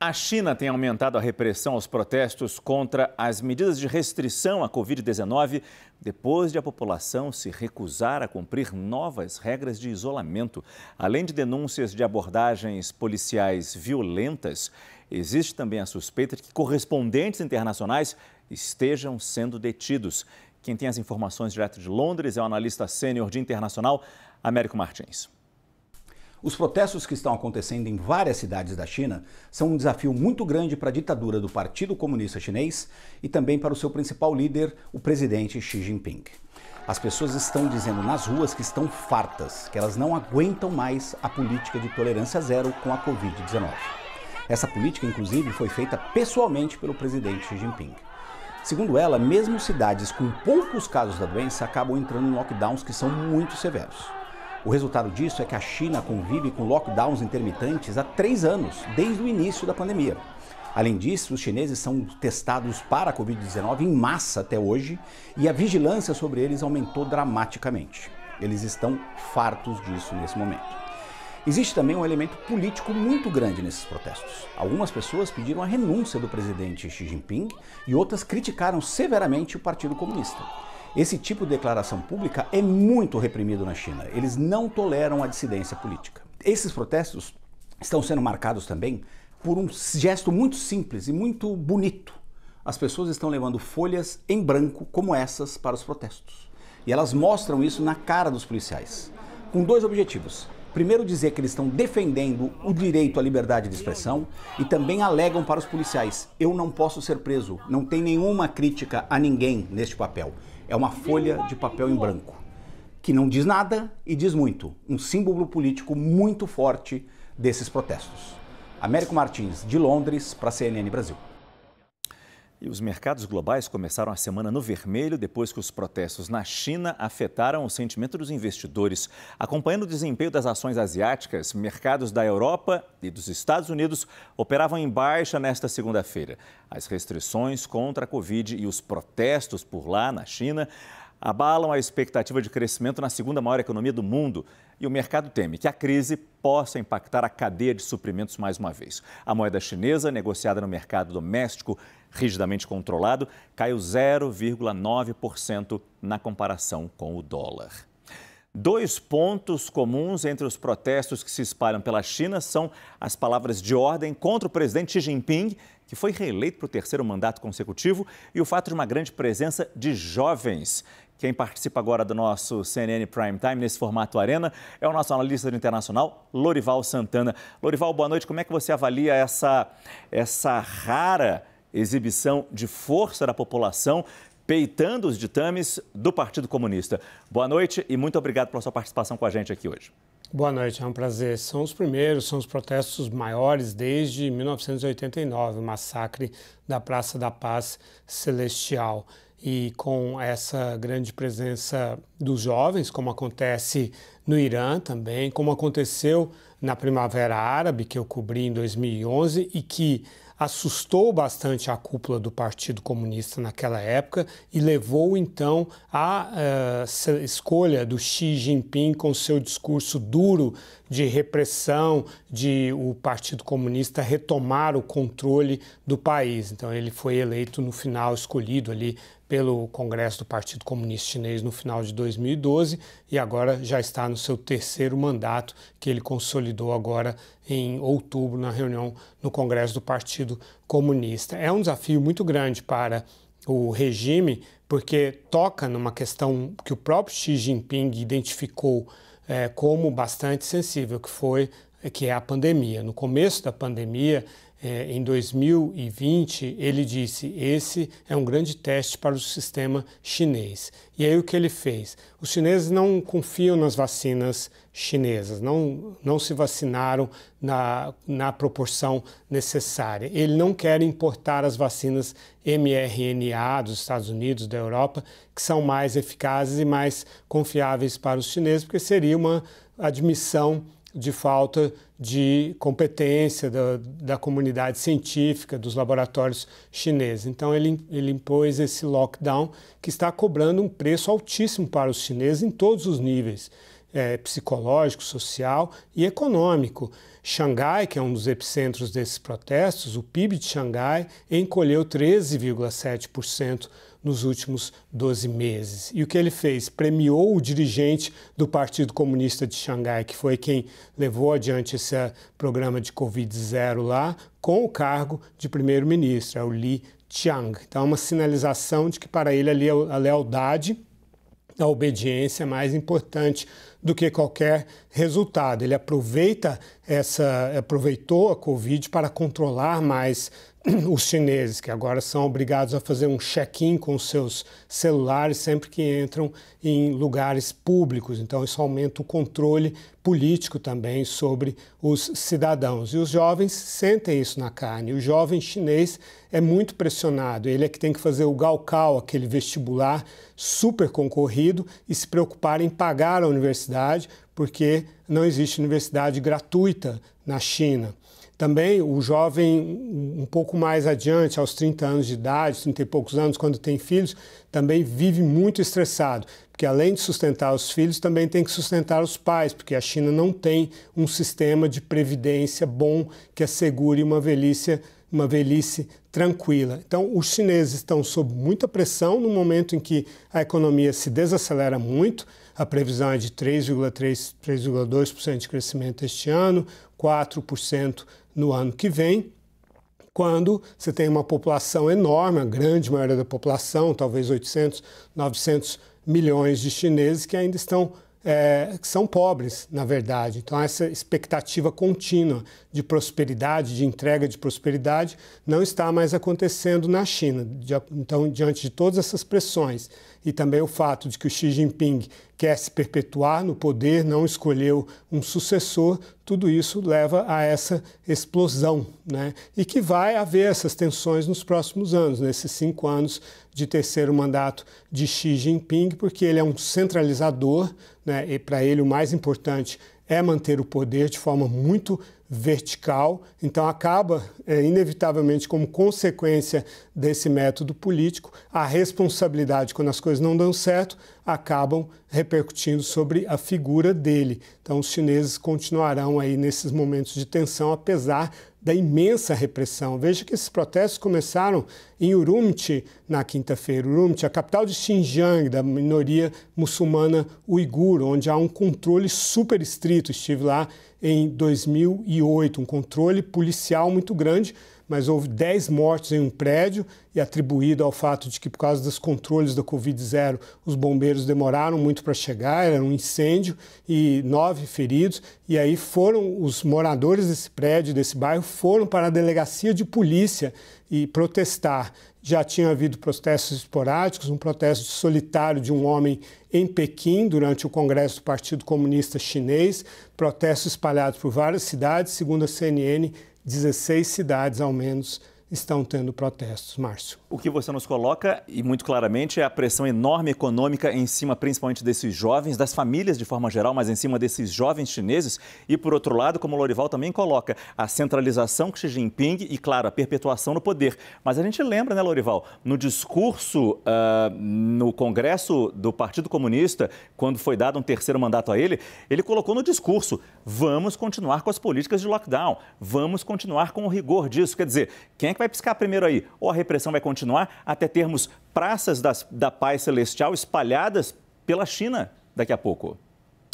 A China tem aumentado a repressão aos protestos contra as medidas de restrição à Covid-19 depois de a população se recusar a cumprir novas regras de isolamento. Além de denúncias de abordagens policiais violentas, existe também a suspeita de que correspondentes internacionais estejam sendo detidos. Quem tem as informações direto de Londres é o analista sênior de internacional, Américo Martins. Os protestos que estão acontecendo em várias cidades da China são um desafio muito grande para a ditadura do Partido Comunista Chinês e também para o seu principal líder, o presidente Xi Jinping. As pessoas estão dizendo nas ruas que estão fartas, que elas não aguentam mais a política de tolerância zero com a Covid-19. Essa política, inclusive, foi feita pessoalmente pelo presidente Xi Jinping. Segundo ela, mesmo cidades com poucos casos da doença acabam entrando em lockdowns que são muito severos. O resultado disso é que a China convive com lockdowns intermitentes há três anos, desde o início da pandemia. Além disso, os chineses são testados para a Covid-19 em massa até hoje e a vigilância sobre eles aumentou dramaticamente. Eles estão fartos disso nesse momento. Existe também um elemento político muito grande nesses protestos. Algumas pessoas pediram a renúncia do presidente Xi Jinping e outras criticaram severamente o Partido Comunista. Esse tipo de declaração pública é muito reprimido na China. Eles não toleram a dissidência política. Esses protestos estão sendo marcados também por um gesto muito simples e muito bonito. As pessoas estão levando folhas em branco como essas para os protestos. E elas mostram isso na cara dos policiais, com dois objetivos primeiro dizer que eles estão defendendo o direito à liberdade de expressão e também alegam para os policiais: eu não posso ser preso. Não tem nenhuma crítica a ninguém neste papel. É uma folha de papel em branco que não diz nada e diz muito. Um símbolo político muito forte desses protestos. Américo Martins, de Londres, para a CNN Brasil. E os mercados globais começaram a semana no vermelho depois que os protestos na China afetaram o sentimento dos investidores. Acompanhando o desempenho das ações asiáticas, mercados da Europa e dos Estados Unidos operavam em baixa nesta segunda-feira. As restrições contra a Covid e os protestos por lá na China abalam a expectativa de crescimento na segunda maior economia do mundo. E o mercado teme que a crise possa impactar a cadeia de suprimentos mais uma vez. A moeda chinesa, negociada no mercado doméstico rigidamente controlado, caiu 0,9% na comparação com o dólar. Dois pontos comuns entre os protestos que se espalham pela China são as palavras de ordem contra o presidente Xi Jinping, que foi reeleito para o terceiro mandato consecutivo, e o fato de uma grande presença de jovens quem participa agora do nosso CNN Prime Time nesse formato Arena é o nosso analista internacional, Lorival Santana. Lorival, boa noite. Como é que você avalia essa, essa rara exibição de força da população peitando os ditames do Partido Comunista? Boa noite e muito obrigado pela sua participação com a gente aqui hoje. Boa noite, é um prazer. São os primeiros, são os protestos maiores desde 1989, o massacre da Praça da Paz Celestial e com essa grande presença dos jovens, como acontece no Irã também, como aconteceu na Primavera Árabe, que eu cobri em 2011 e que assustou bastante a cúpula do Partido Comunista naquela época e levou então à uh, escolha do Xi Jinping com seu discurso duro de repressão, de o Partido Comunista retomar o controle do país. Então, ele foi eleito no final, escolhido ali pelo Congresso do Partido Comunista Chinês no final de 2012 e agora já está no seu terceiro mandato, que ele consolidou agora em outubro na reunião no Congresso do Partido Comunista. É um desafio muito grande para o regime, porque toca numa questão que o próprio Xi Jinping identificou é, como bastante sensível, que foi que é a pandemia. No começo da pandemia, é, em 2020, ele disse: esse é um grande teste para o sistema chinês. E aí o que ele fez? Os chineses não confiam nas vacinas chinesas, não, não se vacinaram na, na proporção necessária. Ele não quer importar as vacinas mRNA dos Estados Unidos, da Europa, que são mais eficazes e mais confiáveis para os chineses, porque seria uma admissão de falta de competência da, da, comunidade científica, dos laboratórios chineses. Então, ele, ele impôs esse lockdown que está cobrando um preço altíssimo para os chineses em todos os níveis. É, psicológico, social e econômico. Xangai, que é um dos epicentros desses protestos, o PIB de Xangai encolheu 13,7% nos últimos 12 meses. E o que ele fez? Premiou o dirigente do Partido Comunista de Xangai, que foi quem levou adiante esse eh, programa de Covid-0 lá, com o cargo de primeiro-ministro, é o Li Chiang. Então, é uma sinalização de que para ele ali é a lealdade, a obediência é mais importante do que qualquer resultado. Ele aproveita essa, aproveitou a Covid para controlar mais os chineses, que agora são obrigados a fazer um check-in com seus celulares sempre que entram em lugares públicos. Então, isso aumenta o controle político também sobre os cidadãos. E os jovens sentem isso na carne. O jovem chinês é muito pressionado. Ele é que tem que fazer o Gaokao, aquele vestibular super concorrido, e se preocupar em pagar a universidade, porque não existe universidade gratuita na China. Também o jovem, um pouco mais adiante, aos 30 anos de idade, 30 e poucos anos, quando tem filhos, também vive muito estressado, porque além de sustentar os filhos, também tem que sustentar os pais, porque a China não tem um sistema de previdência bom que assegure uma velhice, uma velhice tranquila. Então, os chineses estão sob muita pressão no momento em que a economia se desacelera muito. A previsão é de 3,3, 3,2% de crescimento este ano, 4% no ano que vem, quando você tem uma população enorme, a grande maioria da população, talvez 800, 900 milhões de chineses que ainda estão é, que são pobres, na verdade. Então, essa expectativa contínua de prosperidade, de entrega de prosperidade, não está mais acontecendo na China. Então, diante de todas essas pressões e também o fato de que o Xi Jinping quer se perpetuar no poder, não escolheu um sucessor, tudo isso leva a essa explosão, né? E que vai haver essas tensões nos próximos anos, nesses cinco anos de terceiro mandato de Xi Jinping, porque ele é um centralizador, né? E para ele o mais importante é manter o poder de forma muito vertical, então acaba é, inevitavelmente como consequência desse método político a responsabilidade quando as coisas não dão certo acabam repercutindo sobre a figura dele. Então, os chineses continuarão aí nesses momentos de tensão, apesar da imensa repressão. Veja que esses protestos começaram em Urumqi na quinta-feira. Urumqi, a capital de Xinjiang, da minoria muçulmana uigur, onde há um controle super estrito. Estive lá em 2008, um controle policial muito grande mas houve 10 mortes em um prédio e atribuído ao fato de que, por causa dos controles da Covid-0, os bombeiros demoraram muito para chegar, era um incêndio e nove feridos. E aí foram os moradores desse prédio, desse bairro, foram para a delegacia de polícia e protestar. Já tinha havido protestos esporádicos, um protesto solitário de um homem em Pequim durante o Congresso do Partido Comunista Chinês, protestos espalhados por várias cidades, segundo a CNN, 16 cidades, ao menos, estão tendo protestos, Márcio. O que você nos coloca, e muito claramente, é a pressão enorme econômica em cima, principalmente desses jovens, das famílias de forma geral, mas em cima desses jovens chineses. E, por outro lado, como o Lorival também coloca, a centralização que Xi Jinping e, claro, a perpetuação no poder. Mas a gente lembra, né, Lorival, no discurso uh, no Congresso do Partido Comunista, quando foi dado um terceiro mandato a ele, ele colocou no discurso: vamos continuar com as políticas de lockdown, vamos continuar com o rigor disso. Quer dizer, quem é que vai piscar primeiro aí? Ou a repressão vai continuar até termos praças das, da paz celestial espalhadas pela China daqui a pouco?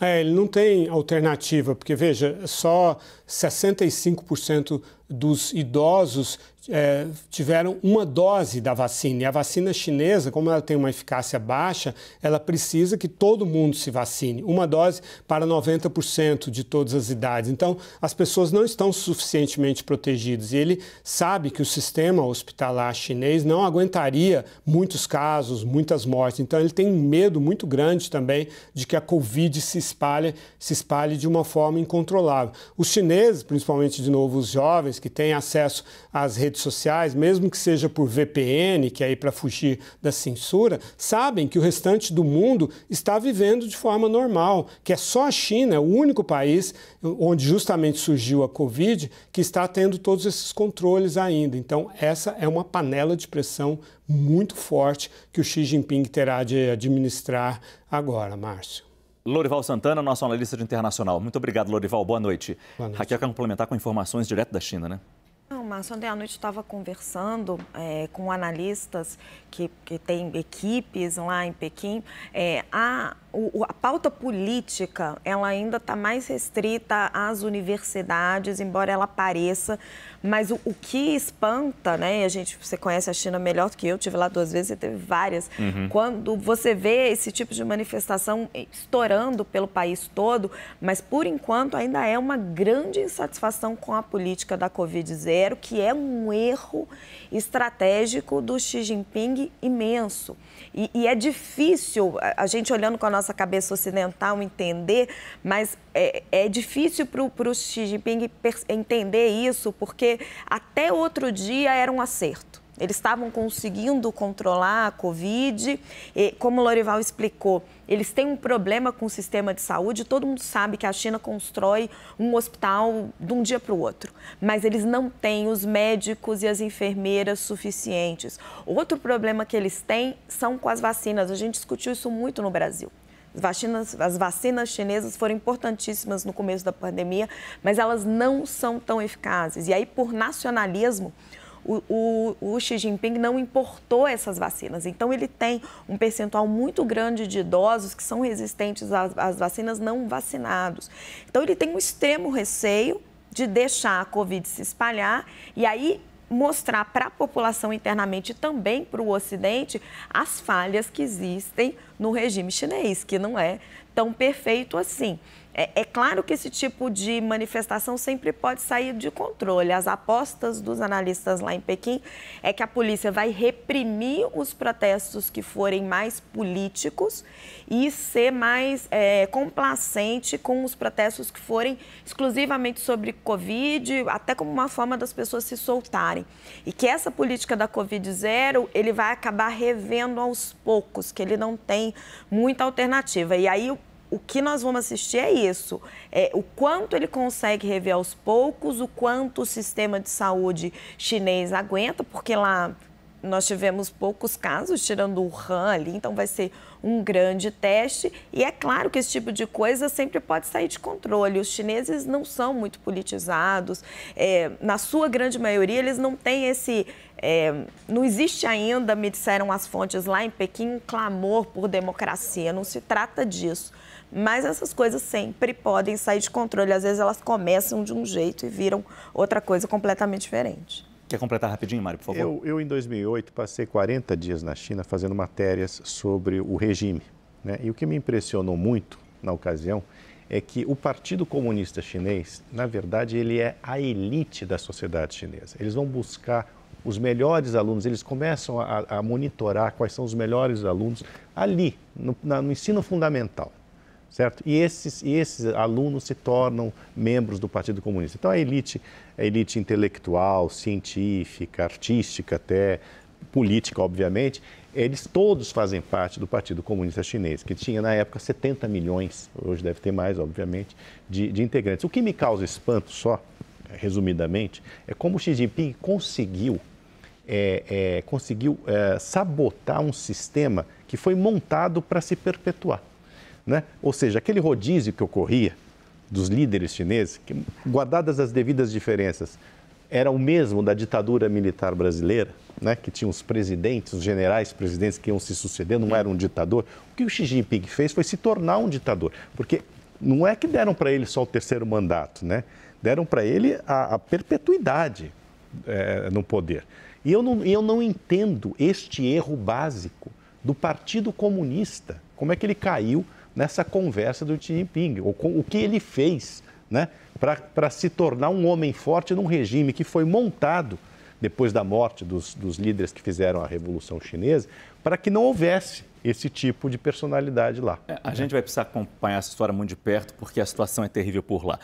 É, ele não tem alternativa, porque veja, só 65% dos idosos é, tiveram uma dose da vacina. E a vacina chinesa, como ela tem uma eficácia baixa, ela precisa que todo mundo se vacine. Uma dose para 90% de todas as idades. Então, as pessoas não estão suficientemente protegidas. E ele sabe que o sistema hospitalar chinês não aguentaria muitos casos, muitas mortes. Então, ele tem um medo muito grande também de que a Covid se espalhe, se espalhe de uma forma incontrolável. Os chineses, principalmente, de novo, os jovens que têm acesso às redes redes sociais, mesmo que seja por VPN, que é aí para fugir da censura, sabem que o restante do mundo está vivendo de forma normal, que é só a China, é o único país onde justamente surgiu a Covid, que está tendo todos esses controles ainda. Então, essa é uma panela de pressão muito forte que o Xi Jinping terá de administrar agora, Márcio. Lorival Santana, nosso analista internacional. Muito obrigado, Lorival. Boa noite. Boa noite. Raquel quer complementar com informações direto da China, né? Márcio, ontem à noite estava conversando é, com analistas que, que têm equipes lá em Pequim. É, a, o, a pauta política ela ainda está mais restrita às universidades, embora ela pareça, mas o, o, que espanta, né? E a gente, você conhece a China melhor do que eu, tive lá duas vezes e teve várias. Uhum. Quando você vê esse tipo de manifestação estourando pelo país todo, mas por enquanto ainda é uma grande insatisfação com a política da Covid zero, que é um erro estratégico do Xi Jinping imenso. E, e é difícil, a gente olhando com a nossa cabeça ocidental entender, mas é, é difícil para o Xi Jinping entender isso, porque porque até outro dia era um acerto. Eles estavam conseguindo controlar a Covid. E, como o Lorival explicou, eles têm um problema com o sistema de saúde. Todo mundo sabe que a China constrói um hospital de um dia para o outro, mas eles não têm os médicos e as enfermeiras suficientes. Outro problema que eles têm são com as vacinas. A gente discutiu isso muito no Brasil vacinas, as vacinas chinesas foram importantíssimas no começo da pandemia, mas elas não são tão eficazes. E aí, por nacionalismo, o, o, o, Xi Jinping não importou essas vacinas. Então, ele tem um percentual muito grande de idosos que são resistentes às, às vacinas não vacinados. Então, ele tem um extremo receio de deixar a Covid se espalhar e aí mostrar para a população internamente e também para o Ocidente as falhas que existem no regime chinês, que não é tão perfeito assim. É, é, claro que esse tipo de manifestação sempre pode sair de controle. As apostas dos analistas lá em Pequim é que a polícia vai reprimir os protestos que forem mais políticos e ser mais é, complacente com os protestos que forem exclusivamente sobre Covid, até como uma forma das pessoas se soltarem. E que essa política da Covid zero, ele vai acabar revendo aos poucos, que ele não tem muita alternativa. E aí o o que nós vamos assistir é isso: é, o quanto ele consegue rever aos poucos, o quanto o sistema de saúde chinês aguenta, porque lá nós tivemos poucos casos, tirando o Han, ali, então vai ser um grande teste. E é claro que esse tipo de coisa sempre pode sair de controle. Os chineses não são muito politizados, é, na sua grande maioria, eles não têm esse. É, não existe ainda, me disseram as fontes lá em Pequim, um clamor por democracia, não se trata disso mas essas coisas sempre podem sair de controle. Às vezes elas começam de um jeito e viram outra coisa completamente diferente. Quer completar rapidinho, Mário, por favor? Eu, eu, em 2008, passei 40 dias na China fazendo matérias sobre o regime. Né? E o que me impressionou muito na ocasião é que o Partido Comunista Chinês, na verdade, ele é a elite da sociedade chinesa. Eles vão buscar os melhores alunos, eles começam a, a monitorar quais são os melhores alunos ali, no, na, no ensino fundamental certo? E esses, e esses alunos se tornam membros do Partido Comunista. Então a elite, a elite intelectual, científica, artística até, política, obviamente, eles todos fazem parte do Partido Comunista Chinês, que tinha na época 70 milhões, hoje deve ter mais, obviamente, de, de integrantes. O que me causa espanto só, resumidamente, é como Xi Jinping conseguiu é, é, conseguiu é, sabotar um sistema que foi montado para se perpetuar. Né? Ou seja, aquele rodízio que ocorria dos líderes chineses, que, guardadas as devidas diferenças, era o mesmo da ditadura militar brasileira, né? que tinha os presidentes, os generais presidentes que iam se sucedendo, não era um ditador. O que o Xi Jinping fez foi se tornar um ditador, porque não é que deram para ele só o terceiro mandato, né? deram para ele a, a perpetuidade é, no poder. E eu não, eu não entendo este erro básico do Partido Comunista, como é que ele caiu nessa conversa do Xi Jinping, ou com, o que ele fez né, para se tornar um homem forte num regime que foi montado depois da morte dos, dos líderes que fizeram a Revolução Chinesa, para que não houvesse esse tipo de personalidade lá. É, a gente vai precisar acompanhar essa história muito de perto, porque a situação é terrível por lá.